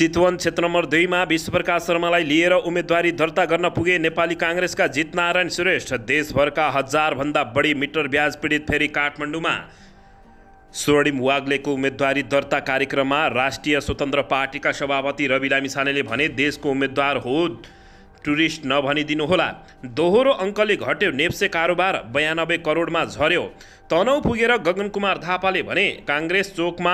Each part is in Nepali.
चितवन क्षेत्र नम्बर दुईमा विश्वप्रकाश शर्मालाई लिएर उम्मेदवारी दर्ता गर्न पुगे नेपाली काङ्ग्रेसका जितनारायण श्रेष्ठ देशभरका हजारभन्दा बढी मिटर ब्याज पीडित फेरि काठमाडौँमा स्वर्णिम वाग्लेको उम्मेद्वारी दर्ता कार्यक्रममा राष्ट्रिय स्वतन्त्र पार्टीका सभापति रवि लामिसानेले भने देशको उम्मेद्वार हो टुरिस्ट होला दोहोरो अङ्कले घट्यो नेप्से कारोबार बयानब्बे करोडमा झर्यो तनौ पुगेर गगन कुमार थापाले भने काङ्ग्रेस चोकमा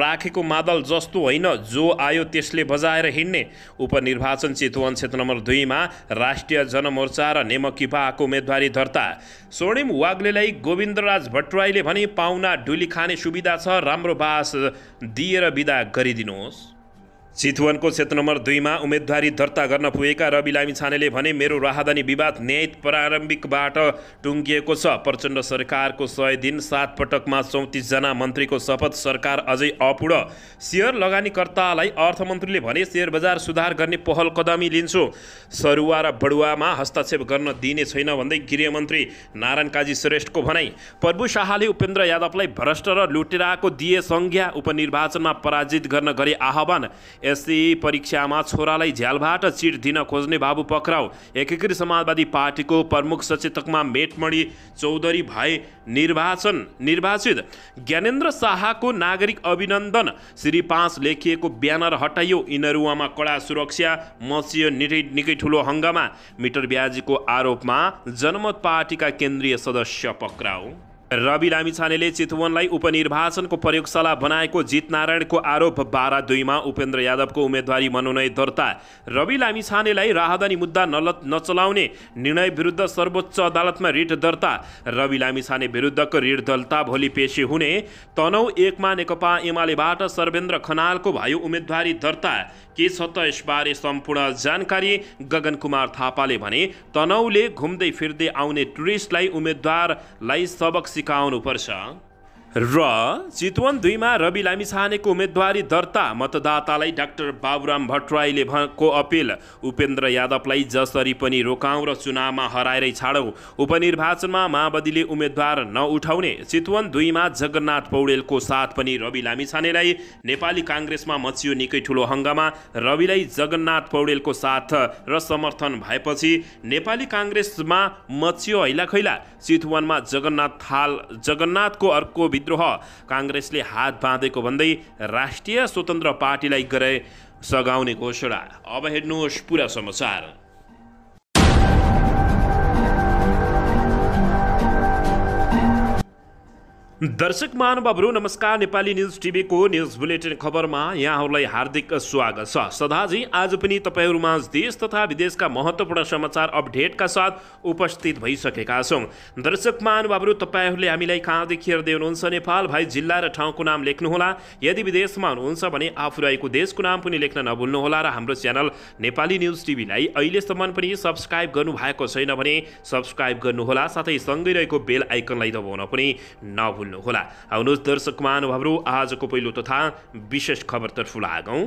राखेको मादल जस्तो होइन जो आयो त्यसले बजाएर हिँड्ने उपनिर्वाचन चितवन क्षेत्र नम्बर दुईमा राष्ट्रिय जनमोर्चा र नेमकिपाको उम्मेदवारी दर्ता स्वर्णिम वाग्लेलाई गोविन्दराज भट्टराईले भने पाहुना डुली खाने सुविधा छ राम्रो बास दिएर विदा गरिदिनुहोस् चितवनको क्षेत्र नम्बर दुईमा उम्मेदवारी दर्ता गर्न पुगेका रवि लामिछानेले भने मेरो राहदानी विवाद न्यायिक प्रारम्भिकबाट टुङ्गिएको छ प्रचण्ड सरकारको सय दिन सात पटकमा चौतिसजना मन्त्रीको शपथ सरकार अझै अपूर्ण सेयर लगानीकर्तालाई अर्थमन्त्रीले भने सेयर बजार सुधार गर्ने पहल कदमी लिन्छु सरुवा र बडुवामा हस्तक्षेप गर्न दिने छैन भन्दै गृहमन्त्री नारायण काजी श्रेष्ठको भनाइ प्रभु शाहले उपेन्द्र यादवलाई भ्रष्ट र लुटेराको दिए संज्ञा उपनिर्वाचनमा पराजित गर्न गरे आह्वान एससी परीक्षामा छोरालाई झ्यालबाट चिट दिन खोज्ने बाबु पक्राउ एकीकृत समाजवादी पार्टीको प्रमुख सचेतकमा मेटमणि चौधरी भए निर्वाचन निर्वाचित ज्ञानेन्द्र शाहको नागरिक अभिनन्दन श्री पाँच लेखिएको ब्यानर हटाइयो इनरुवामा कडा सुरक्षा मसियो निकै निकै ठुलो हङ्गामा मिटर ब्याजीको आरोपमा जनमत पार्टीका केन्द्रीय सदस्य पक्राउ रवि लामिछानेले चितवनलाई उपनिर्वाचनको प्रयोगशाला बनाएको जितनारायणको आरोप बाह्र दुईमा उपेन्द्र यादवको उम्मेद्वारी मनोनय दर्ता रवि लामिछानेलाई राहदानी मुद्दा नलत नचलाउने निर्णय विरुद्ध सर्वोच्च अदालतमा रिट दर्ता रवि लामिछाने विरुद्धको रिट दर्ता भोलि पेशी हुने तनौ एकमा नेकपा एमालेबाट सर्वेन्द्र खनालको भयो उम्मेद्वारी दर्ता के छ त यसबारे सम्पूर्ण जानकारी गगन कुमार थापाले भने तनहुले घुम्दै फिर्दै आउने टुरिस्टलाई उम्मेद्वारलाई सबक सिकाउनुपर्छ र चितवन दुईमा रवि लामिछानेको उम्मेदवारी दर्ता मतदातालाई डाक्टर बाबुराम भट्टराईले भएको अपिल उपेन्द्र यादवलाई जसरी पनि रोकाउँ र चुनावमा हराएरै छाडौँ उपनिर्वाचनमा माओवादीले उम्मेद्वार नउठाउने चितवन दुईमा जगन्नाथ पौडेलको साथ पनि रवि लामिछानेलाई नेपाली काङ्ग्रेसमा मचियो निकै ठुलो हङ्गामा रविलाई जगन्नाथ पौडेलको साथ र समर्थन भएपछि नेपाली काङ्ग्रेसमा मचियो हैला चितवनमा जगन्नाथ थाल जगन्नाथको अर्को विद्रोह काङ्ग्रेसले हात बाँधेको भन्दै राष्ट्रिय स्वतन्त्र पार्टीलाई गरे सघाउने घोषणा अब हेर्नुहोस् पुरा समाचार दर्शक महानुभावहरू नमस्कार नेपाली न्युज टिभीको न्युज बुलेटिन खबरमा यहाँहरूलाई हार्दिक स्वागत छ सदाजी आज पनि तपाईँहरूमा देश तथा विदेशका महत्त्वपूर्ण समाचार अपडेटका साथ उपस्थित भइसकेका छौँ दर्शक महानुभावहरू तपाईँहरूले हामीलाई कहाँदेखि हेर्दै हुनुहुन्छ नेपाल भाइ जिल्ला र ठाउँको नाम लेख्नुहोला यदि विदेशमा हुनुहुन्छ भने आफू रहेको देशको नाम पनि लेख्न नभुल्नुहोला र हाम्रो च्यानल नेपाली न्युज टिभीलाई अहिलेसम्म पनि सब्सक्राइब गर्नु भएको छैन भने सब्सक्राइब गर्नुहोला साथै सँगै रहेको बेल आइकनलाई दबाउन पनि नभुल्नु मान्नुहोला आउनुहोस् दर्शक महानुभावहरू आजको पहिलो तथा विशेष खबरतर्फ लागौँ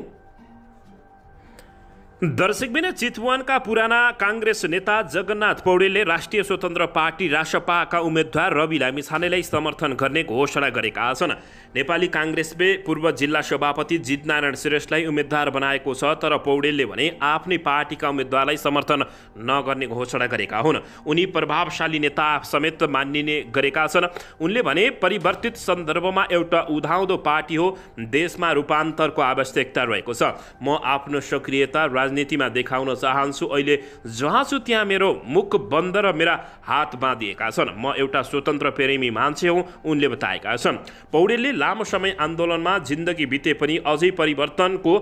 दर्शकबिन चितवनका पुराना काङ्ग्रेस नेता जगन्नाथ पौडेलले राष्ट्रिय स्वतन्त्र पार्टी रासपाका उम्मेद्वार रवि लामिछानेलाई समर्थन गर्ने घोषणा गरेका छन् नेपाली काङ्ग्रेसले पूर्व जिल्ला सभापति जितनारायण श्रेष्ठलाई उम्मेद्वार बनाएको छ तर पौडेलले भने आफ्नै पार्टीका उम्मेद्वारलाई समर्थन नगर्ने घोषणा गरेका हुन् उनी प्रभावशाली नेता समेत मानिने गरेका छन् उनले भने परिवर्तित सन्दर्भमा एउटा उधाउँदो पार्टी हो देशमा रूपान्तरको आवश्यकता रहेको छ म आफ्नो सक्रियता राज राजनीतिमा देखाउन चाहन्छु अहिले जहाँ छु त्यहाँ मेरो मुख बन्द र मेरा हात बाँधिएका छन् म एउटा स्वतन्त्र प्रेमी मान्छे हुँ उनले बताएका छन् पौडेलले लामो समय आन्दोलनमा जिन्दगी बिते पनि अझै परिवर्तनको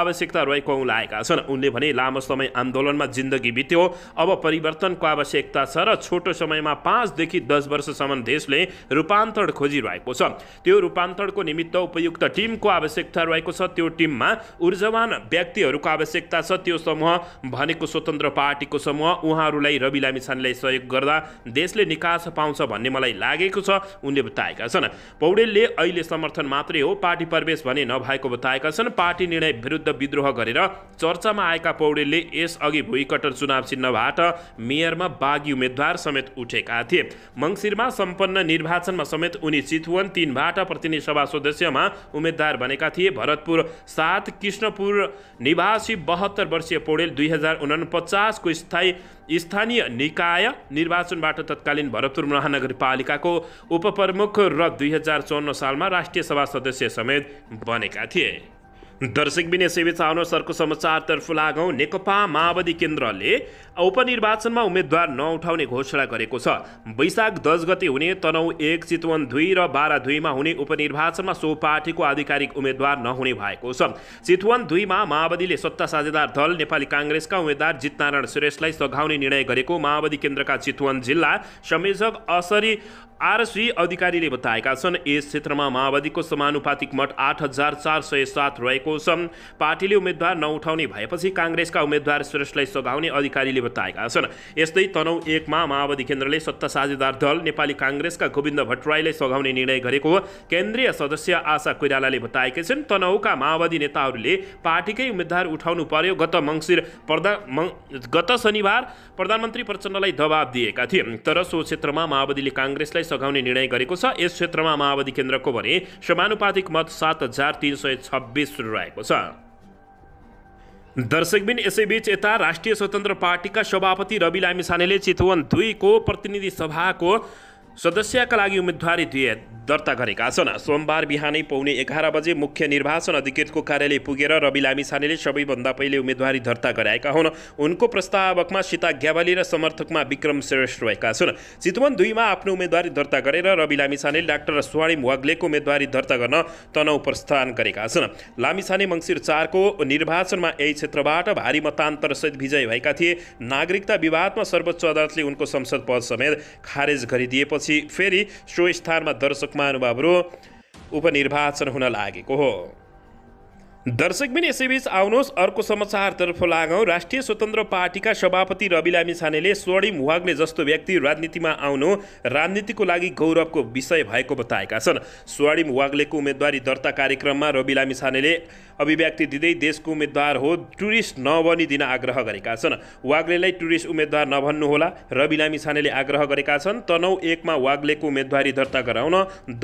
आवश्यकता रहेको लाएका छन् उनले भने लामो समय आन्दोलनमा जिन्दगी बित्यो अब परिवर्तनको आवश्यकता छ र छोटो समयमा पाँचदेखि दस वर्षसम्म देशले रूपान्तरण खोजिरहेको छ त्यो रूपान्तरणको निमित्त उपयुक्त टिमको आवश्यकता रहेको छ त्यो टिममा ऊर्जावान व्यक्तिहरूको आवश्यक आवश्यकता छ त्यो समूह भनेको स्वतन्त्र पार्टीको समूह उहाँहरूलाई रवि लामिछानेले सहयोग गर्दा देशले निकास पाउँछ भन्ने मलाई लागेको छ उनले बताएका छन् पौडेलले अहिले समर्थन मात्रै हो पार्टी प्रवेश भने नभएको बताएका छन् पार्टी निर्णय विरुद्ध विद्रोह गरेर चर्चामा आएका पौडेलले यसअघि भुइकटर चुनाव चिन्हबाट मेयरमा बागी उम्मेद्वार समेत उठेका थिए मङ्सिरमा सम्पन्न निर्वाचनमा समेत उनी चितवन तिनबाट प्रतिनिधि सभा सदस्यमा उम्मेद्वार बनेका थिए भरतपुर सात कृष्णपुर निवासी बहत्तर वर्षीय पौडेल दुई हजार उनपचासको स्थायी स्थानीय निकाय निर्वाचनबाट तत्कालीन भरतपुर महानगरपालिकाको उपप्रमुख र दुई हजार चौन्न सालमा राष्ट्रिय सभा सदस्य समेत बनेका थिए दर्शक बिने सेविचाउन सरको समाचारतर्फ लागौँ नेकपा माओवादी केन्द्रले उपनिर्वाचनमा उम्मेद्वार नउठाउने घोषणा गरेको छ वैशाख दस गते हुने तनौ एक चितवन दुई र बाह्र दुईमा हुने उपनिर्वाचनमा सो पार्टीको आधिकारिक उम्मेद्वार नहुने भएको छ चितवन दुईमा माओवादीले सत्ता साझेदार दल नेपाली काङ्ग्रेसका उम्मेद्वार जितनारायण सुरेशलाई सघाउने निर्णय गरेको माओवादी केन्द्रका चितवन जिल्ला संयोजक असरी आरसी अधिकारीले बताएका छन् यस क्षेत्रमा माओवादीको समानुपातिक मत आठ हजार चार सय सात रहेको छ पार्टीले उम्मेद्वार नउठाउने भएपछि काङ्ग्रेसका उम्मेद्वार सुरेशलाई सघाउने अधिकारीले बताएका छन् यस्तै तनौ एकमा माओवादी केन्द्रले सत्ता साझेदार दल नेपाली काङ्ग्रेसका गोविन्द भट्टराईलाई सघाउने निर्णय गरेको केन्द्रीय सदस्य आशा कोइरालाले बताएकै छन् तनहुका माओवादी नेताहरूले पार्टीकै उम्मेद्वार उठाउनु पर्यो गत मङ्सिर प्रधा गत शनिबार प्रधानमन्त्री प्रचण्डलाई दबाब दिएका थिए तर सो क्षेत्रमा माओवादीले काङ्ग्रेसलाई सरकारलाई सघाउने निर्णय गरेको छ यस क्षेत्रमा माओवादी केन्द्रको भने समानुपातिक मत सात हजार तिन सय छब्बिस रहेको छ दर्शकबिन यसैबीच यता राष्ट्रिय स्वतन्त्र पार्टीका सभापति रवि लामिछानेले चितवन दुईको प्रतिनिधि सभाको सदस्यका लागि उम्मेद्वारी दिए दर्ता गरेका छन् सोमबार बिहानै पाउने एघार बजे मुख्य निर्वाचन अधिकृतको कार्यालय पुगेर रवि लामिछानेले सबैभन्दा पहिले उम्मेदवारी दर्ता गराएका हुन् उनको प्रस्तावकमा सीता ग्यावाली र समर्थकमा विक्रम श्रेष्ठ रहेका छन् चितवन दुईमा आफ्नो उम्मेदवारी दर्ता गरेर रवि लामिछानेले डाक्टर स्वर्णिम वाग्लेको उम्मेदवारी दर्ता गर्न तनाउ प्रस्थान गरेका छन् लामिछाने मङ्सिर चारको निर्वाचनमा यही क्षेत्रबाट भारी मतान्तरसहित विजयी भएका थिए नागरिकता विवादमा सर्वोच्च अदालतले उनको संसद पद समेत खारेज गरिदिएपछि पछि फेरि सो स्थानमा दर्शक महानुभावहरू उपनिर्वाचन हुन लागेको हो दर्शक पनि यसैबीच आउनुहोस् अर्को समाचारतर्फ लागौँ राष्ट्रिय स्वतन्त्र पार्टीका सभापति रवि लामी छानेले स्वर्णिम वाग्ले जस्तो व्यक्ति राजनीतिमा आउनु राजनीतिको लागि गौरवको विषय भएको बताएका छन् स्वर्णिम वाग्लेको उम्मेदवारी दर्ता कार्यक्रममा रवि लामी छानेले अभिव्यक्ति दिँदै देशको उम्मेद्वार हो टुरिस्ट नबनिदिन आग्रह गरेका छन् वाग्लेलाई टुरिस्ट उम्मेद्वार नभन्नुहोला रवि लामी छानेले आग्रह गरेका छन् तनौ एकमा वाग्लेको उम्मेद्वारी दर्ता गराउन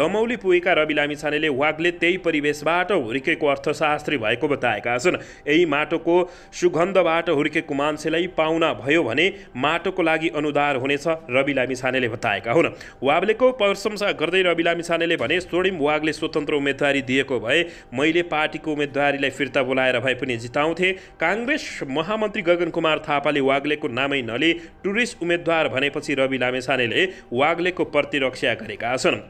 दमौली पुगेका रवि लामी छानेले वाग्ले त्यही परिवेशबाट हुर्केको अर्थशास्त्री भएको बताएका छन् यही माटोको सुगन्धबाट हुर्केको मान्छेलाई पाहुना भयो भने माटोको लागि अनुदार हुनेछ रवि लामी छानेले बताएका हुन् वाग्लेको प्रशंसा गर्दै रवि लामी छानेले भने स्वर्णिम वाग्ले स्वतन्त्र उम्मेद्वारी दिएको भए मैले पार्टीको उम्मेद्वार अधिकारीलाई फिर्ता बोलाएर भए पनि जिताउँथे काङ्ग्रेस महामन्त्री गगन कुमार थापाले वाग्लेको नामै नले टुरिस्ट उम्मेद्वार भनेपछि रवि लामेछानेले वाग्लेको प्रतिरक्षा गरेका छन्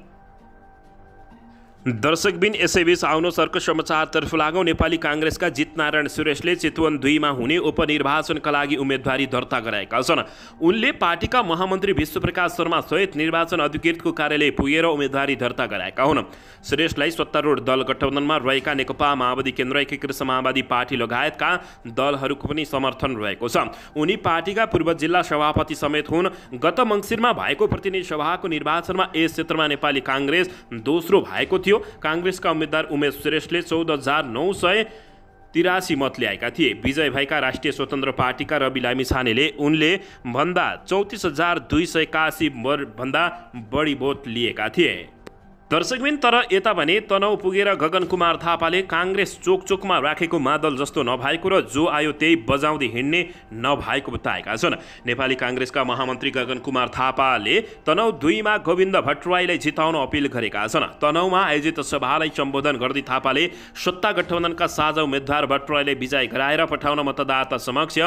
दर्शकबिन यसैबीच आउनु अर्को समाचारतर्फ लागौँ नेपाली काङ्ग्रेसका जितनारायण सुरेशले चितवन दुईमा हुने उपनिर्वाचनका लागि उम्मेदवारी दर्ता गराएका छन् उनले पार्टीका महामन्त्री विश्वप्रकाश शर्मा सहित निर्वाचन अधिकृतको कार्यालय पुगेर उम्मेदवारी दर्ता गराएका हुन् सुरेशलाई सत्तारूढ दल गठबन्धनमा रहेका नेकपा माओवादी केन्द्र एकीकृत समाजवादी पार्टी लगायतका दलहरूको पनि समर्थन रहेको छ उनी पार्टीका पूर्व जिल्ला सभापति समेत हुन् गत मङ्सिरमा भएको प्रतिनिधि सभाको निर्वाचनमा यस क्षेत्रमा नेपाली काङ्ग्रेस दोस्रो भएको थियो थियो काङ्ग्रेसका उम्मेद्वार उमेश श्रेष्ठले चौध हजार नौ सय तिरासी मत ल्याएका थिए विजय भएका राष्ट्रिय स्वतन्त्र पार्टीका रवि लामिछानेले उनले भन्दा चौतिस हजार दुई सय एकासी भन्दा बढी भोट लिएका थिए दर्शकबिन तर यता भने तनाउ पुगेर गगन कुमार थापाले काङ्ग्रेस चोकचोकमा राखेको मादल जस्तो नभएको र जो आयो त्यही बजाउँदै हिँड्ने नभएको बताएका छन् नेपाली काङ्ग्रेसका महामन्त्री गगन कुमार थापाले तनाव दुईमा गोविन्द भट्टराईलाई जिताउन अपिल गरेका छन् तनहुमा आयोजित सभालाई सम्बोधन गर्दै थापाले सत्ता गठबन्धनका साझा उम्मेद्वार भट्टराईले विजय गराएर पठाउन मतदाता समक्ष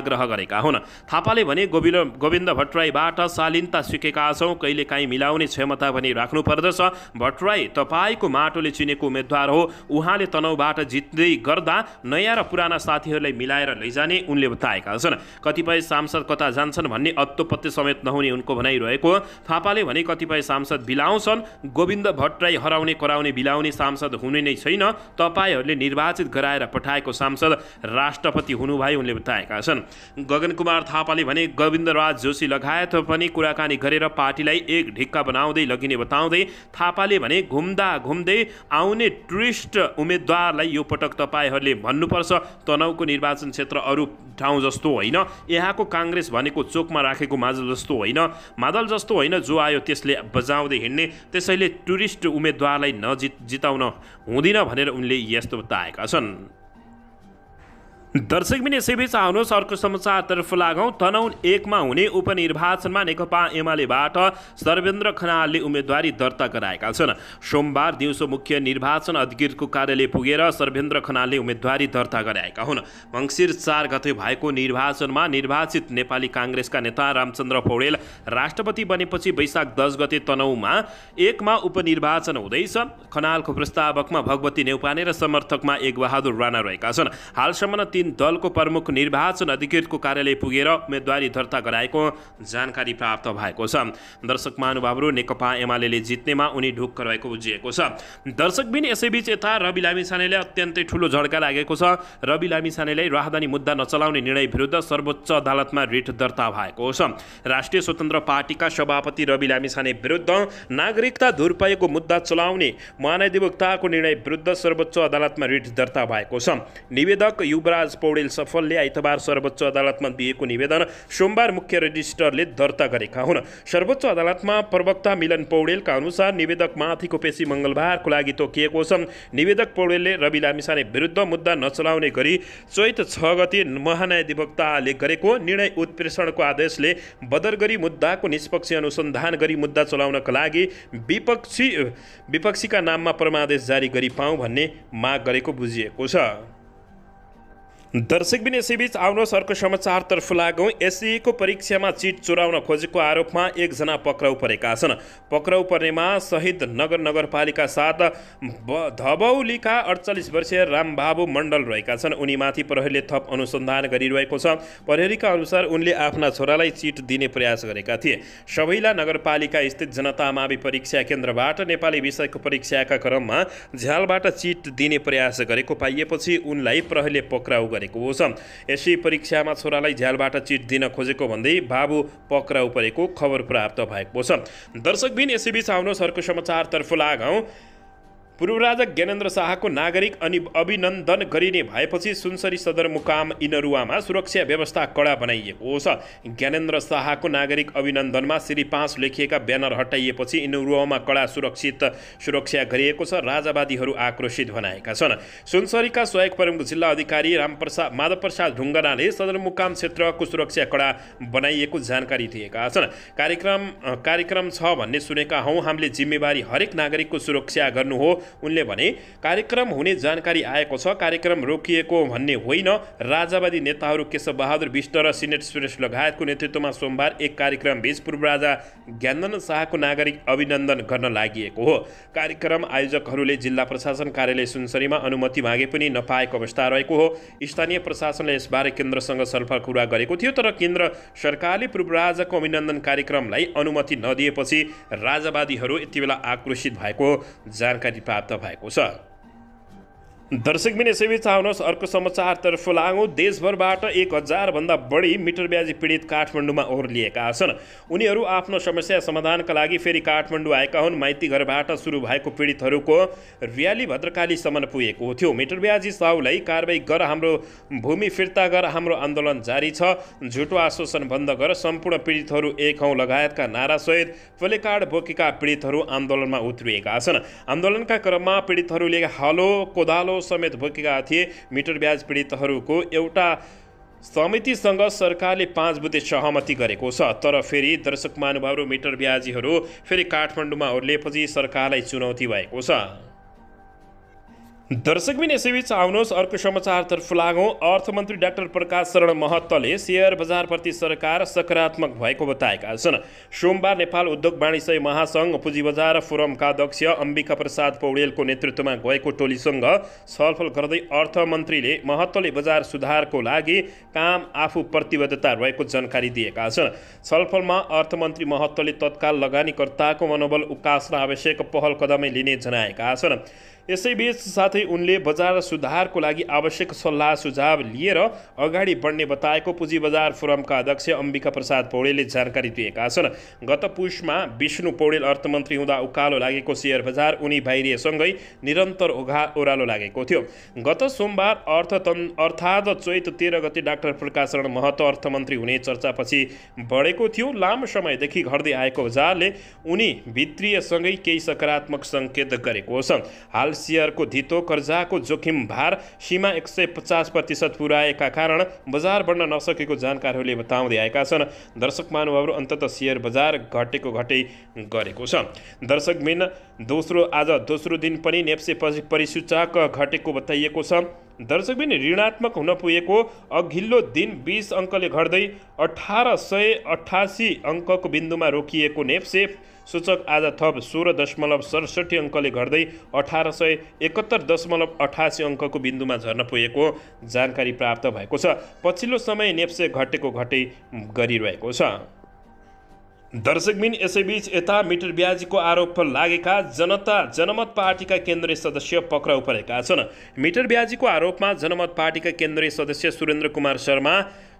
आग्रह गरेका हुन् थापाले भने गोविन्द गोविन्द भट्टराईबाट शालीनता सिकेका छौँ कहिलेकाहीँ मिलाउने क्षमता पनि राख्नु पर्दछ भट्टराई तपाईँको माटोले चिनेको उम्मेद्वार हो उहाँले तनहुबाट जित्दै गर्दा नयाँ र पुराना साथीहरूलाई मिलाएर लैजाने उनले बताएका छन् कतिपय सांसद कता जान्छन् भन्ने अत्तोपत्य समेत नहुने उनको भनाइरहेको थापाले भने कतिपय सांसद बिलाउँछन् गोविन्द भट्टराई हराउने कराउने बिलाउने सांसद हुने नै छैन तपाईँहरूले निर्वाचित गराएर पठाएको सांसद राष्ट्रपति हुनु हुनुभयो उनले बताएका छन् गगन कुमार थापाले भने गोविन्द राज जोशी लगायत पनि कुराकानी गरेर पार्टीलाई एक ढिक्का बनाउँदै लगिने बताउँदै थापा पाले भने घुम्दा घुम्दै आउने टुरिस्ट उम्मेद्वारलाई यो पटक तपाईँहरूले भन्नुपर्छ तनहुको निर्वाचन क्षेत्र अरू ठाउँ जस्तो होइन यहाँको काङ्ग्रेस भनेको चोकमा राखेको मादल जस्तो होइन मादल जस्तो होइन जो आयो त्यसले बजाउँदै हिँड्ने त्यसैले टुरिस्ट उम्मेद्वारलाई नजित जिताउन हुँदिन भनेर उनले यस्तो बताएका छन् दर्शक मिन यसैबीच आउनुहोस् अर्को समाचारतर्फ लागौँ तनौन एकमा हुने उपनिर्वाचनमा नेकपा एमालेबाट सर्वेन्द्र खनालले उम्मेदवारी दर्ता गराएका छन् सोमबार दिउँसो मुख्य निर्वाचन अधिकृतको कार्यालय पुगेर सर्वेन्द्र खनालले उम्मेदवारी दर्ता गराएका हुन् मङ्सिर चार गते भएको निर्वाचनमा निर्वाचित नेपाली काङ्ग्रेसका नेता रामचन्द्र पौडेल राष्ट्रपति बनेपछि वैशाख दस गते तनौमा एकमा उपनिर्वाचन हुँदैछ खनालको प्रस्तावकमा भगवती नेउपाने र समर्थकमा एकबहादुर राणा रहेका छन् हालसम्म दिन दलको प्रमुख निर्वाचन अधिकृतको कार्यालय पुगेर उम्मेदवारी दर्ता गराएको जानकारी प्राप्त भएको छ दर्शक महानुभावहरू नेकपा एमाले जित्नेमा उनी ढुक्क रहेको बुझिएको छ दर्शकबिन यसैबीच यता रवि लामिछानेलाई अत्यन्तै ठुलो झड्का लागेको छ रवि लामिछानेलाई राहदानी मुद्दा नचलाउने निर्णय विरुद्ध सर्वोच्च अदालतमा रिट दर्ता भएको छ राष्ट्रिय स्वतन्त्र पार्टीका सभापति रवि लामिछाने विरुद्ध नागरिकता दुरुपयोगको मुद्दा चलाउने महाधिवक्ताको निर्णय विरुद्ध सर्वोच्च अदालतमा रिट दर्ता भएको छ निवेदक युवराज राज पौडेल सफलले आइतबार सर्वोच्च अदालतमा दिएको निवेदन सोमबार मुख्य रेजिस्टरले दर्ता गरेका हुन् सर्वोच्च अदालतमा प्रवक्ता मिलन पौडेलका अनुसार निवेदक माथिको पेशी मङ्गलबारको लागि तोकिएको छ निवेदक पौडेलले रवि लामिसाने विरुद्ध मुद्दा नचलाउने गरी चैत छ गति महानयाधिवक्ताले गरेको निर्णय उत्प्रेषणको आदेशले बदर गरी मुद्दाको निष्पक्ष अनुसन्धान गरी मुद्दा चलाउनका लागि विपक्षी विपक्षीका नाममा परमादेश जारी गरी पाऊ भन्ने माग गरेको बुझिएको छ दर्शक बिन यसैबीच आउनुहोस् अर्को समाचारतर्फ लागौँ परीक्षामा चिट चुराउन खोजेको आरोपमा एकजना पक्राउ परेका छन् पक्राउ पर्नेमा शहीद नगर नगरपालिका साथ धबौलीका अडचालिस वर्षीय रामबाबु मण्डल रहेका छन् उनीमाथि प्रहरीले थप अनुसन्धान गरिरहेको छ प्रहरीका अनुसार उनले आफ्ना छोरालाई चिट दिने प्रयास गरेका थिए सबैला नगरपालिका स्थित जनता मावि परीक्षा केन्द्रबाट नेपाली विषयको परीक्षाका क्रममा झ्यालबाट चिट दिने प्रयास गरेको पाइएपछि उनलाई प्रहरीले पक्राउ गरे गरेको हो यसै परीक्षामा छोरालाई झ्यालबाट चिट दिन खोजेको भन्दै बाबु पक्राउ परेको खबर प्राप्त भएको छ दर्शकबिन यसैबीच आउनुहोस् अर्को समाचारतर्फ लागौँ पूर्व राजा ज्ञानेन्द्र शाहको नागरिक अनि अभिनन्दन गरिने भएपछि सुनसरी सदरमुकाम इनरुवामा सुरक्षा व्यवस्था कडा बनाइएको छ ज्ञानेन्द्र शाहको नागरिक अभिनन्दनमा श्री पाँच लेखिएका ब्यानर हटाइएपछि इनरुवामा कडा सुरक्षित सुरक्षा गरिएको छ राजावादीहरू आक्रोशित बनाएका छन् सुनसरीका सहयोग प्रमुख जिल्ला अधिकारी रामप्रसाद माधवप्रसाद ढुङ्गानाले सदरमुकाम क्षेत्रको सुरक्षा कडा बनाइएको जानकारी दिएका छन् कार्यक्रम कार्यक्रम छ भन्ने सुनेका हौँ हामीले जिम्मेवारी हरेक नागरिकको सुरक्षा गर्नु हो उनले भने कार्यक्रम हुने जानकारी आएको छ कार्यक्रम रोकिएको भन्ने होइन राजावादी नेताहरू बहादुर विष्ट र सिनेट सुरेश लगायतको नेतृत्वमा सोमबार एक कार्यक्रम बीच पूर्व राजा ज्ञानन शाहको नागरिक अभिनन्दन गर्न लागि हो कार्यक्रम आयोजकहरूले जिल्ला प्रशासन कार्यालय सुनसरीमा अनुमति मागे पनि नपाएको अवस्था रहेको हो स्थानीय प्रशासनले यसबारे केन्द्रसँग सलफल कुरा गरेको थियो तर केन्द्र सरकारले पूर्व राजाको अभिनन्दन कार्यक्रमलाई अनुमति नदिएपछि राजावादीहरू यति बेला आक्रोशित भएको जानकारी प्राप्त प्राप्त भएको छ दर्शक बिने सेविचा आउनुहोस् अर्को समाचारतर्फ लागौँ देशभरबाट एक हजारभन्दा बढी मिटर ब्याजी पीडित काठमाडौँमा ओर्लिएका छन् उनीहरू आफ्नो समस्या समाधानका लागि फेरि काठमाडौँ आएका हुन् माइती घरबाट सुरु भएको पीडितहरूको र्याली भद्रकालीसम्म पुगेको थियो मिटर ब्याजी साहुलाई कारवाही गर हाम्रो भूमि फिर्ता गर हाम्रो आन्दोलन जारी छ झुटो आश्वासन बन्द गर सम्पूर्ण पीडितहरू एक हौँ लगायतका नारासहित प्लेकार्ड बोकेका पीडितहरू आन्दोलनमा उत्रिएका छन् आन्दोलनका क्रममा पीडितहरूले हलो कोदालो समेत बोकेका थिए मिटर ब्याज पीडितहरूको एउटा समितिसँग सरकारले पाँच बुधे सहमति गरेको छ तर फेरि दर्शक महानुभावहरू मिटर ब्याजीहरू फेरि काठमाडौँमा ओर्लेपछि सरकारलाई चुनौती भएको छ दर्शकबिन यसैबीच आउनुहोस् अर्को समाचारतर्फ लागौँ अर्थमन्त्री डाक्टर प्रकाश शरण महत्तले सेयर बजारप्रति सरकार सकारात्मक भएको बताएका छन् सोमबार नेपाल उद्योग वाणिज्य महासङ्घ पुँजी बजार फोरमका अध्यक्ष अम्बिका प्रसाद पौडेलको नेतृत्वमा गएको टोलीसँग छलफल गर्दै अर्थमन्त्रीले महत्त्वले बजार सुधारको लागि काम आफू प्रतिबद्धता रहेको जानकारी दिएका छन् छलफलमा अर्थमन्त्री महत्तले तत्काल लगानीकर्ताको मनोबल उकास्न आवश्यक पहल कदमै लिने जनाएका छन् यसैबीच साथै उनले बजार सुधारको लागि आवश्यक सल्लाह सुझाव लिएर अगाडि बढ्ने बताएको पुँजी बजार फोरमका अध्यक्ष अम्बिका प्रसाद पौडेलले जानकारी दिएका छन् गत पुषमा विष्णु पौडेल अर्थमन्त्री हुँदा उकालो लागेको सेयर बजार उनी बाहिरिएसँगै निरन्तर ओघा ओह्रालो लागेको थियो गत सोमबार अर्थतन् अर्थात् चैत तेह्र गते डाक्टर प्रकाशरण महतो अर्थमन्त्री हुने चर्चापछि बढेको थियो लामो समयदेखि घट्दै आएको बजारले उनी भित्रीयसँगै केही सकारात्मक सङ्केत गरेको छ हाल सेयरको धितो कर्जाको जोखिम भार सीमा एक सय पचास प्रतिशत पुर्याएका कारण बजार बढ्न नसकेको जानकारहरूले बताउँदै आएका छन् दर्शक महानुभावहरू अन्तत सेयर बजार घटेको घटै गरेको छ दर्शक दर्शकबिन दोस्रो आज दोस्रो दिन पनि नेप्से परिसूचक घटेको बताइएको छ दर्शकबिन ऋणात्मक हुन पुगेको अघिल्लो दिन बिस अङ्कले घट्दै अठार सय अठासी अङ्कको बिन्दुमा रोकिएको नेप्से सूचक आज थप सोह्र दशमलव सडसठी अङ्कले घट्दै अठार सय एकहत्तर दशमलव अठासी अङ्कको बिन्दुमा झर्न पुगेको जानकारी प्राप्त भएको छ पछिल्लो समय नेप्से घटेको घटै गरिरहेको छ दर्शकबिन यसैबीच यता मिटर ब्याजीको आरोप लागेका जनता जनमत पार्टीका केन्द्रीय सदस्य पक्राउ परेका छन् मिटर ब्याजीको आरोपमा जनमत पार्टीका केन्द्रीय सदस्य सुरेन्द्र कुमार शर्मा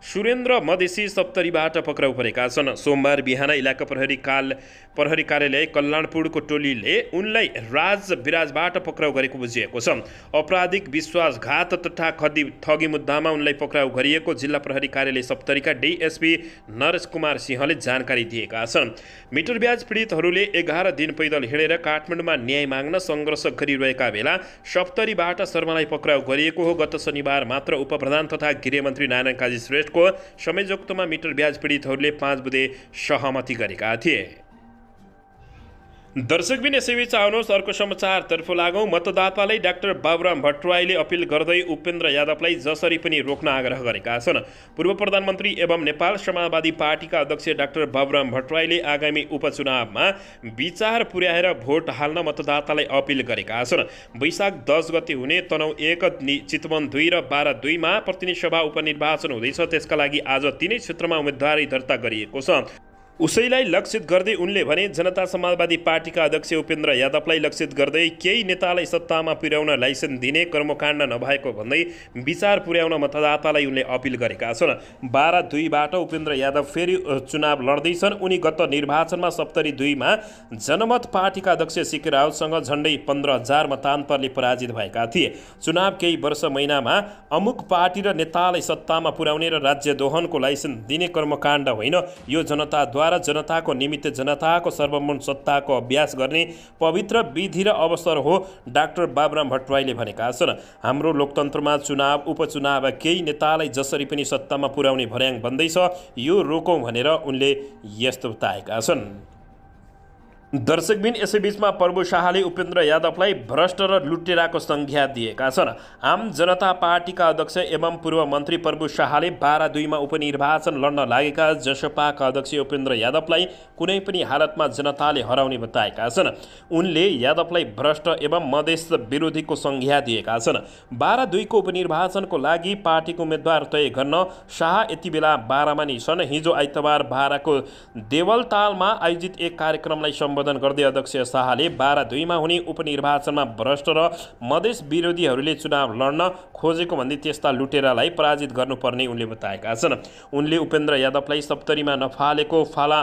सुरेन्द्र मधेसी सप्तरीबाट पक्राउ परेका छन् सोमबार बिहान इलाका प्रहरी काल प्रहरी कार्यालय कल्याणपुरको टोलीले उनलाई राज विराजबाट पक्राउ गरेको बुझिएको छ आपराधिक विश्वासघात तथा खदी ठगी मुद्दामा उनलाई पक्राउ गरिएको जिल्ला प्रहरी कार्यालय सप्तरीका डिएसपी नरेश कुमार सिंहले जानकारी दिएका छन् मिटर ब्याज पीडितहरूले एघार दिन पैदल हिँडेर काठमाडौँमा न्याय माग्न सङ्घर्ष गरिरहेका बेला सप्तरीबाट शर्मालाई पक्राउ गरिएको हो गत शनिबार मात्र उपप्रधान तथा गृहमन्त्री नारायण काजी श्रेष्ठ बजेटको समयजोगतोमा मिटर ब्याज पीडितहरूले पाँच बुधे सहमति गरेका थिए दर्शकबिन यसैबीच आउनुहोस् अर्को समाचारतर्फ लागौँ मतदातालाई डाक्टर बाबुराम भट्टराईले अपिल गर्दै उपेन्द्र यादवलाई जसरी पनि रोक्न आग्रह गरेका छन् पूर्व प्रधानमन्त्री एवं नेपाल समाजवादी पार्टीका अध्यक्ष डाक्टर बाबुराम भट्टराईले आगामी उपचुनावमा विचार पुर्याएर भोट हाल्न मतदातालाई अपिल गरेका छन् वैशाख दस गति हुने तनौ एक चितवन दुई र बाह्र दुईमा प्रतिनिधि सभा उपनिर्वाचन हुँदैछ त्यसका लागि आज तिनै क्षेत्रमा उम्मेदवारी दर्ता गरिएको छ उसैलाई लक्षित गर्दै उनले भने जनता समाजवादी पार्टीका अध्यक्ष उपेन्द्र यादवलाई लक्षित गर्दै केही नेतालाई सत्तामा पुर्याउन लाइसेन्स दिने कर्मकाण्ड नभएको भन्दै विचार पुर्याउन मतदातालाई उनले अपिल गरेका छन् बाह्र दुईबाट उपेन्द्र यादव फेरि चुनाव लड्दैछन् उनी गत निर्वाचनमा सप्तरी दुईमा जनमत पार्टीका अध्यक्ष सिके रावतसँग झन्डै पन्ध्र हजार मतान्तरले पराजित भएका थिए चुनाव केही वर्ष महिनामा अमुक पार्टी र नेतालाई सत्तामा पुर्याउने र राज्य दोहनको लाइसेन्स दिने कर्मकाण्ड होइन यो जनताद्वारा जनताको निमित्त जनताको सर्वमूल सत्ताको अभ्यास गर्ने पवित्र विधि र अवसर हो डाक्टर बाबुराम भट्टराईले भनेका छन् हाम्रो लोकतन्त्रमा चुनाव उपचुनाव केही नेतालाई जसरी पनि सत्तामा पुर्याउने भर्याङ भन्दैछ यो रोकौँ भनेर उनले यस्तो बताएका छन् दर्शकबिन यसैबीचमा प्रभु शाहले उपेन्द्र यादवलाई भ्रष्ट र लुटेराको संज्ञा दिएका छन् आम जनता पार्टीका अध्यक्ष एवं पूर्व मन्त्री प्रभु शाहले बाह्र दुईमा उपनिर्वाचन लड्न लागेका जसपाका अध्यक्ष उपेन्द्र यादवलाई कुनै पनि हालतमा जनताले हराउने बताएका छन् उनले यादवलाई भ्रष्ट एवं मधेस विरोधीको संज्ञा दिएका छन् बाह्र दुईको उपनिर्वाचनको लागि पार्टीको उम्मेद्वार तय गर्न शाह यति बेला बाह्रमा नै छन् हिजो आइतबार बाह्रको देवलतालमा आयोजित एक कार्यक्रमलाई सम्बोधन सम्बोधन गर्दै अध्यक्ष शाहले बाह्र दुईमा हुने उपनिर्वाचनमा भ्रष्ट र मधेस विरोधीहरूले चुनाव लड्न खोजेको भन्दै त्यस्ता लुटेरालाई पराजित गर्नुपर्ने उनले बताएका छन् उनले उपेन्द्र यादवलाई सप्तरीमा नफालेको फाला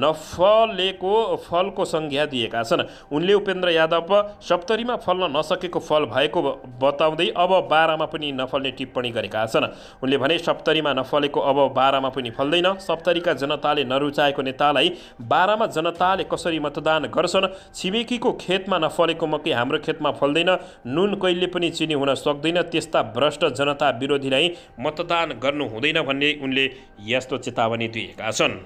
नफलेको फलको संज्ञा दिएका छन् उनले उपेन्द्र यादव सप्तरीमा फल्न नसकेको फल भएको बताउँदै अब बाह्रमा पनि नफल्ने टिप्पणी गरेका छन् उनले भने सप्तरीमा नफलेको अब बाह्रमा पनि फल्दैन सप्तरीका जनताले नरुचाएको नेतालाई बाह्रमा जनताले कसरी मतदान गर्छन् छिमेकीको खेतमा नफलेको मकै हाम्रो खेतमा फल्दैन नुन कहिले पनि चिनी हुन सक्दैन त्यस्ता भ्रष्ट जनता विरोधीलाई मतदान गर्नु हुँदैन भन्ने उनले यस्तो चेतावनी दिएका छन्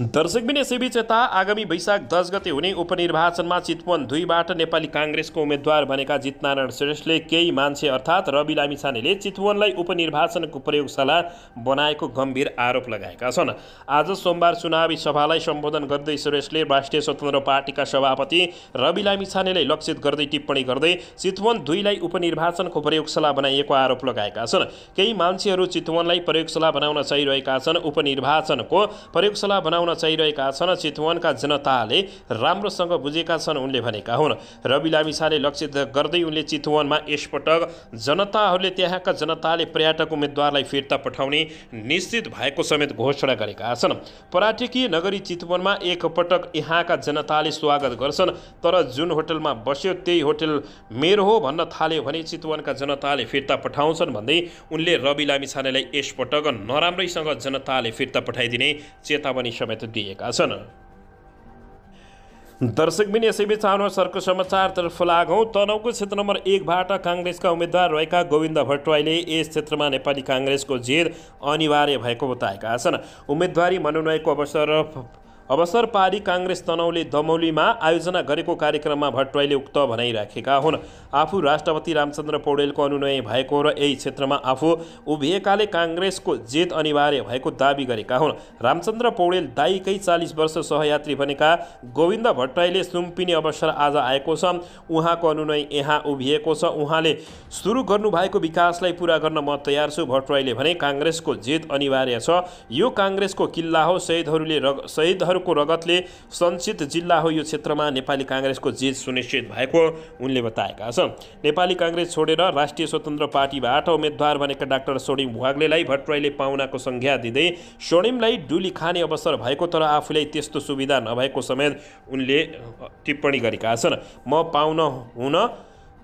दर्शक बिन यसैबीच यता आगामी वैशाख दस गते हुने उपनिर्वाचनमा चितवन दुईबाट नेपाली काङ्ग्रेसको उम्मेद्वार भनेका जितनारायण श्रेष्ठले केही मान्छे अर्थात् रवि लामिछानेले चितवनलाई उपनिर्वाचनको प्रयोगशाला बनाएको गम्भीर आरोप लगाएका छन् आज सोमबार चुनावी सभालाई सम्बोधन गर्दै श्रेष्ठले राष्ट्रिय स्वतन्त्र पार्टीका सभापति रवि लामिछानेलाई लक्षित गर्दै टिप्पणी गर्दै चितवन दुईलाई उपनिर्वाचनको प्रयोगशाला बनाइएको आरोप लगाएका छन् केही मान्छेहरू चितवनलाई प्रयोगशाला बनाउन चाहिरहेका छन् उपनिर्वाचनको प्रयोगशाला बनाउ बनाउन चाहिरहेका छन् चितवनका जनताले राम्रोसँग बुझेका छन् उनले भनेका हुन् रवि लामिछाले लक्षित गर्दै उनले चितवनमा यसपटक जनताहरूले त्यहाँका जनताले पर्यटक उम्मेद्वारलाई फिर्ता पठाउने निश्चित भएको समेत घोषणा गरेका छन् पर्यटकीय नगरी चितवनमा एकपटक यहाँका जनताले स्वागत गर्छन् तर जुन होटलमा बस्यो त्यही होटल मेरो हो भन्न थाल्यो भने चितवनका जनताले फिर्ता पठाउँछन् भन्दै उनले रवि लामिछानेलाई यसपटक नराम्रैसँग जनताले फिर्ता पठाइदिने चेतावनी समेत समेत दिएका छन् बिन यसैबीच आउनु सरको समाचारतर्फ लागौँ तनहुको क्षेत्र नम्बर एकबाट काङ्ग्रेसका उम्मेद्वार रहेका गोविन्द भट्टराईले यस क्षेत्रमा नेपाली काङ्ग्रेसको जित अनिवार्य भएको बताएका छन् उम्मेदवारी मनोनयनको अवसर अवसर पारी काङ्ग्रेस तनौले दमौलीमा आयोजना गरेको कार्यक्रममा भट्टराईले उक्त भनाइराखेका हुन् आफू राष्ट्रपति रामचन्द्र पौडेलको अनुनय भएको र यही क्षेत्रमा आफू उभिएकाले काङ्ग्रेसको जित अनिवार्य भएको दावी गरेका हुन् रामचन्द्र पौडेल दाईकै चालिस वर्ष सहयात्री भनेका गोविन्द भट्टराईले सुम्पिने अवसर आज आएको छ उहाँको अनुनय यहाँ उभिएको छ उहाँले सुरु गर्नुभएको विकासलाई पुरा गर्न म तयार छु भट्टराईले भने काङ्ग्रेसको जित अनिवार्य छ यो काङ्ग्रेसको किल्ला हो शहीदहरूले रग शहीदहरू सहयोगको रगतले सञ्चित जिल्ला हो यो क्षेत्रमा नेपाली काङ्ग्रेसको जित सुनिश्चित भएको उनले बताएका छन् नेपाली काङ्ग्रेस छोडेर राष्ट्रिय स्वतन्त्र पार्टीबाट उम्मेद्वार बनेका डाक्टर स्वर्णिम वाग्लेलाई भट्टराईले पाहुनाको संज्ञा दिँदै स्वर्णिमलाई डुली खाने अवसर भएको तर आफूलाई त्यस्तो सुविधा नभएको समेत उनले टिप्पणी गरेका छन् म पाहुना हुन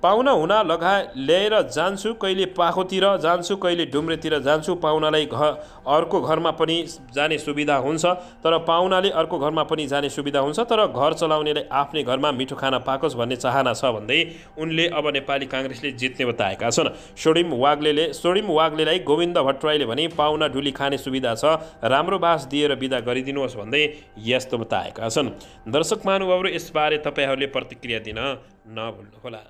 पाहुना हुना लगा ल्याएर जान्छु कहिले पाखोतिर जान्छु कहिले डुम्रेतिर जान्छु पाहुनालाई घ अर्को घरमा पनि जाने सुविधा हुन्छ तर पाहुनाले अर्को घरमा पनि जाने सुविधा हुन्छ तर घर चलाउनेलाई आफ्नै घरमा मिठो खाना पाकोस् भन्ने चाहना छ भन्दै उनले अब नेपाली काङ्ग्रेसले जित्ने बताएका छन् सोडिम वाग्ले सोडिम वाग्लेलाई गोविन्द भट्टराईले भने पाहुना ढुली खाने सुविधा छ राम्रो बास दिएर विदा गरिदिनुहोस् भन्दै यस्तो बताएका छन् दर्शक महानुभावहरू यसबारे तपाईँहरूले प्रतिक्रिया दिन नभुल्नुहोला